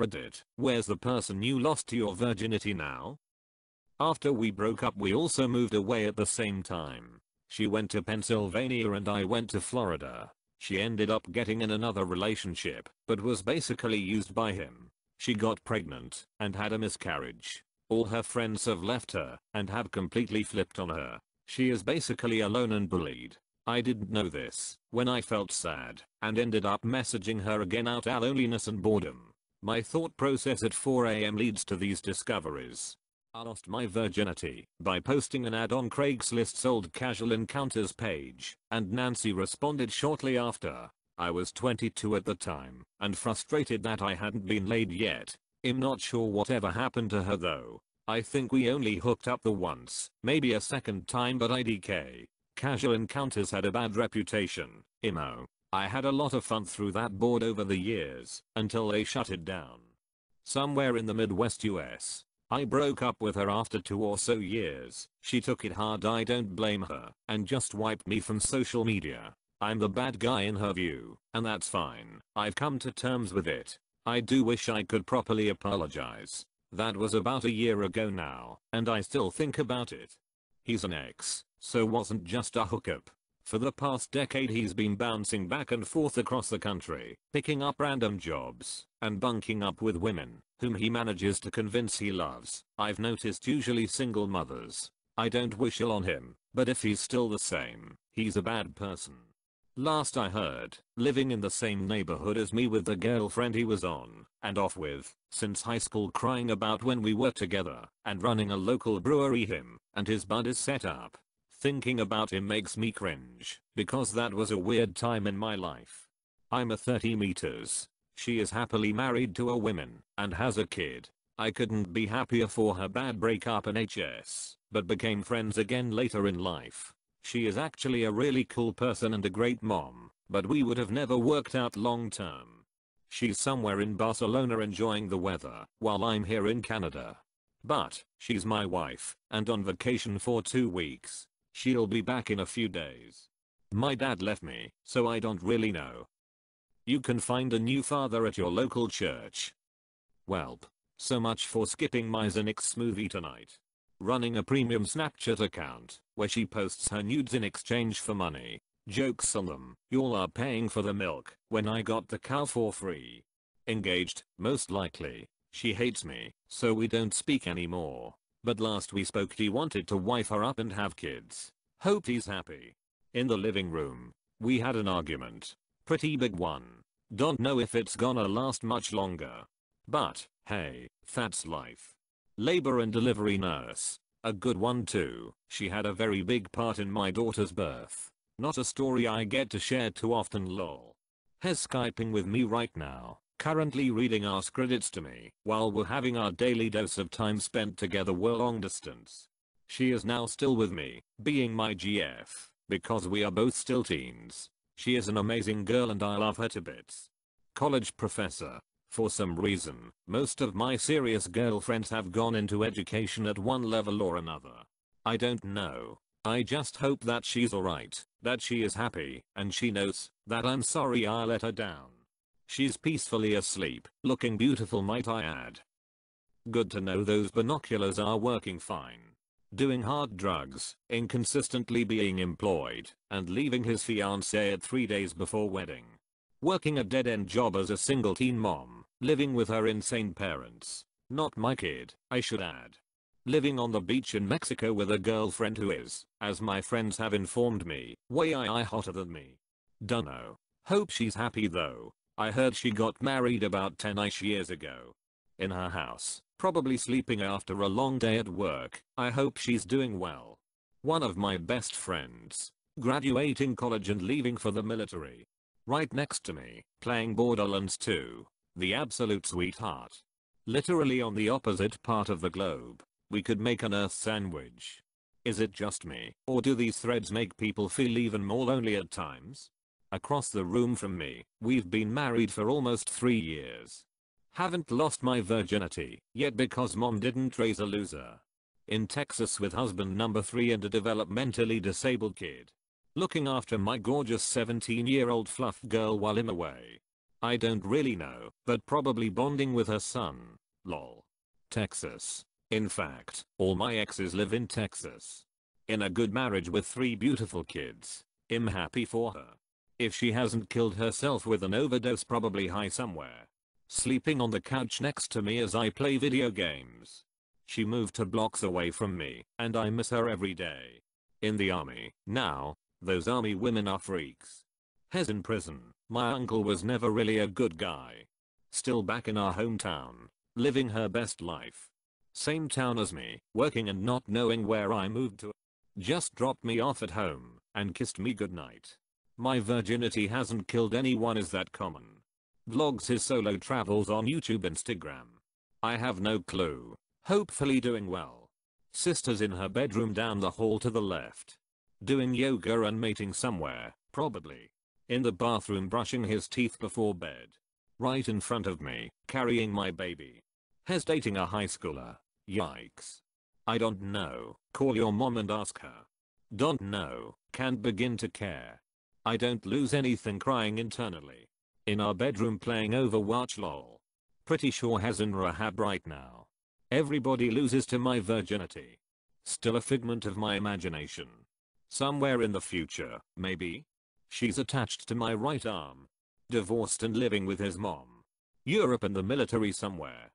Reddit, where's the person you lost to your virginity now? After we broke up we also moved away at the same time. She went to Pennsylvania and I went to Florida. She ended up getting in another relationship, but was basically used by him. She got pregnant and had a miscarriage. All her friends have left her and have completely flipped on her. She is basically alone and bullied. I didn't know this when I felt sad and ended up messaging her again out of loneliness and boredom. My thought process at 4am leads to these discoveries. I lost my virginity by posting an ad on Craigslist's old casual encounters page, and Nancy responded shortly after. I was 22 at the time, and frustrated that I hadn't been laid yet. I'm not sure whatever happened to her though. I think we only hooked up the once, maybe a second time but IDK. Casual encounters had a bad reputation, emo, I had a lot of fun through that board over the years until they shut it down. Somewhere in the Midwest US. I broke up with her after two or so years, she took it hard I don't blame her and just wiped me from social media. I'm the bad guy in her view, and that's fine, I've come to terms with it. I do wish I could properly apologize. That was about a year ago now, and I still think about it. He's an ex, so wasn't just a hookup. For the past decade he's been bouncing back and forth across the country, picking up random jobs, and bunking up with women, whom he manages to convince he loves. I've noticed usually single mothers. I don't wish ill on him, but if he's still the same, he's a bad person. Last I heard, living in the same neighborhood as me with the girlfriend he was on, and off with, since high school crying about when we were together, and running a local brewery him, and his bud is set up, Thinking about him makes me cringe, because that was a weird time in my life. I'm a 30 meters. She is happily married to a woman, and has a kid. I couldn't be happier for her bad breakup in HS, but became friends again later in life. She is actually a really cool person and a great mom, but we would have never worked out long term. She's somewhere in Barcelona enjoying the weather, while I'm here in Canada. But, she's my wife, and on vacation for two weeks, She'll be back in a few days. My dad left me, so I don't really know. You can find a new father at your local church. Welp. So much for skipping my Xanax smoothie tonight. Running a premium Snapchat account, where she posts her nudes in exchange for money. Jokes on them, y'all are paying for the milk, when I got the cow for free. Engaged, most likely. She hates me, so we don't speak anymore. But last we spoke he wanted to wife her up and have kids. Hope he's happy. In the living room, we had an argument. Pretty big one. Don't know if it's gonna last much longer. But, hey, that's life. Labor and delivery nurse. A good one too. She had a very big part in my daughter's birth. Not a story I get to share too often lol. Has Skyping with me right now currently reading our credits to me while we're having our daily dose of time spent together were long distance. She is now still with me, being my GF, because we are both still teens. She is an amazing girl and I love her to bits. College professor. For some reason, most of my serious girlfriends have gone into education at one level or another. I don't know. I just hope that she's alright, that she is happy, and she knows that I'm sorry I let her down. She's peacefully asleep, looking beautiful might I add. Good to know those binoculars are working fine. Doing hard drugs, inconsistently being employed, and leaving his fiancée at 3 days before wedding. Working a dead-end job as a single teen mom, living with her insane parents. Not my kid, I should add. Living on the beach in Mexico with a girlfriend who is, as my friends have informed me, way I I hotter than me. Dunno. Hope she's happy though, I heard she got married about 10ish years ago. In her house, probably sleeping after a long day at work. I hope she's doing well. One of my best friends, graduating college and leaving for the military. Right next to me, playing Borderlands 2. The absolute sweetheart. Literally on the opposite part of the globe. We could make an earth sandwich. Is it just me, or do these threads make people feel even more lonely at times? Across the room from me, we've been married for almost 3 years. Haven't lost my virginity yet because mom didn't raise a loser. In Texas with husband number 3 and a developmentally disabled kid. Looking after my gorgeous 17 year old fluff girl while I'm away. I don't really know, but probably bonding with her son. Lol. Texas. In fact, all my exes live in Texas. In a good marriage with three beautiful kids. I'm happy for her. If she hasn't killed herself with an overdose probably high somewhere. Sleeping on the couch next to me as I play video games. She moved to blocks away from me and I miss her every day. In the army, now, those army women are freaks. Hes in prison, my uncle was never really a good guy. Still back in our hometown, living her best life. Same town as me, working and not knowing where I moved to. Just dropped me off at home and kissed me goodnight. My virginity hasn't killed anyone is that common. Vlogs his solo travels on YouTube Instagram. I have no clue. Hopefully doing well. Sister's in her bedroom down the hall to the left. Doing yoga and mating somewhere, probably. In the bathroom brushing his teeth before bed. Right in front of me, carrying my baby. Has dating a high schooler. Yikes. I don't know, call your mom and ask her. Don't know, can't begin to care. I don't lose anything crying internally. In our bedroom playing Overwatch lol. Pretty sure has in rehab right now. Everybody loses to my virginity. Still a figment of my imagination. Somewhere in the future, maybe? She's attached to my right arm. Divorced and living with his mom. Europe and the military somewhere.